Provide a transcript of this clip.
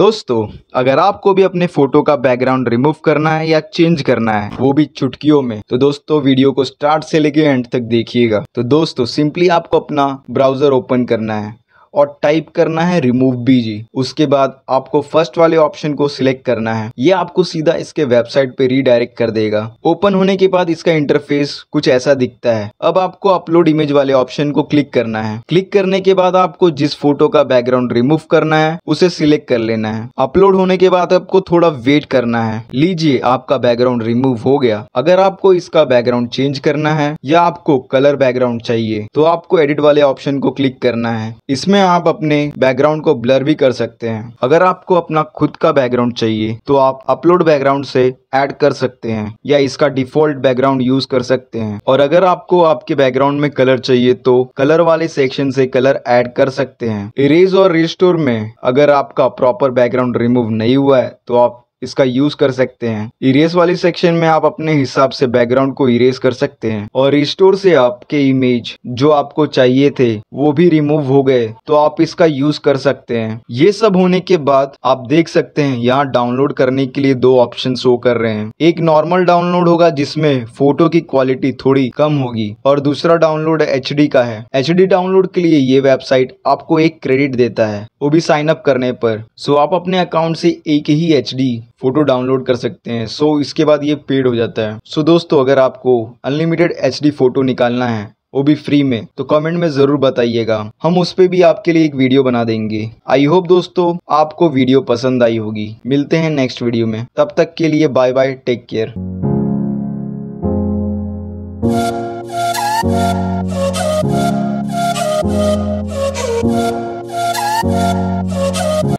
दोस्तों अगर आपको भी अपने फोटो का बैकग्राउंड रिमूव करना है या चेंज करना है वो भी चुटकियों में तो दोस्तों वीडियो को स्टार्ट से लेके एंड तक देखिएगा तो दोस्तों सिंपली आपको अपना ब्राउजर ओपन करना है और टाइप करना है रिमूव बीजी उसके बाद आपको फर्स्ट वाले ऑप्शन को सिलेक्ट करना है ये आपको सीधा इसके वेबसाइट पे रीडायरेक्ट कर देगा ओपन होने के बाद इसका इंटरफेस कुछ ऐसा दिखता है अब आपको अपलोड इमेज वाले ऑप्शन को क्लिक करना है क्लिक करने के बाद आपको जिस फोटो का बैकग्राउंड रिमूव करना है उसे सिलेक्ट कर लेना है अपलोड होने के बाद आपको थोड़ा वेट करना है लीजिए आपका बैकग्राउंड रिमूव हो गया अगर आपको इसका बैकग्राउंड चेंज करना है या आपको कलर बैकग्राउंड चाहिए तो आपको एडिट वाले ऑप्शन को क्लिक करना है इसमें आप अपने बैकग्राउंड को ब्लर भी कर सकते हैं अगर आपको अपना खुद का बैकग्राउंड चाहिए तो आप अपलोड बैकग्राउंड से ऐड कर सकते हैं या इसका डिफॉल्ट बैकग्राउंड यूज कर सकते हैं और अगर आपको आपके बैकग्राउंड में कलर चाहिए तो कलर वाले सेक्शन से कलर ऐड कर सकते हैं इरेज और रिस्टोर में अगर आपका प्रॉपर बैकग्राउंड रिमूव नहीं हुआ है तो आप इसका यूज कर सकते हैं इरेस वाली सेक्शन में आप अपने हिसाब से बैकग्राउंड को इरेज कर सकते हैं और रिस्टोर से आपके इमेज जो आपको चाहिए थे वो भी रिमूव हो गए तो आप इसका यूज कर सकते हैं ये सब होने के बाद आप देख सकते हैं यहाँ डाउनलोड करने के लिए दो ऑप्शन शो कर रहे हैं एक नॉर्मल डाउनलोड होगा जिसमे फोटो की क्वालिटी थोड़ी कम होगी और दूसरा डाउनलोड एच का है एच डाउनलोड के लिए ये वेबसाइट आपको एक क्रेडिट देता है वो भी साइन अप करने पर सो आप अपने अकाउंट से एक ही एच फोटो डाउनलोड कर सकते हैं सो so, इसके बाद ये पेड हो जाता है सो so, दोस्तों अगर आपको अनलिमिटेड एच फोटो निकालना है वो भी फ्री में तो कमेंट में ज़रूर बताइएगा हम उस पर भी आपके लिए एक वीडियो बना देंगे आई होप दोस्तों आपको वीडियो पसंद आई होगी मिलते हैं नेक्स्ट वीडियो में तब तक के लिए बाय बाय टेक केयर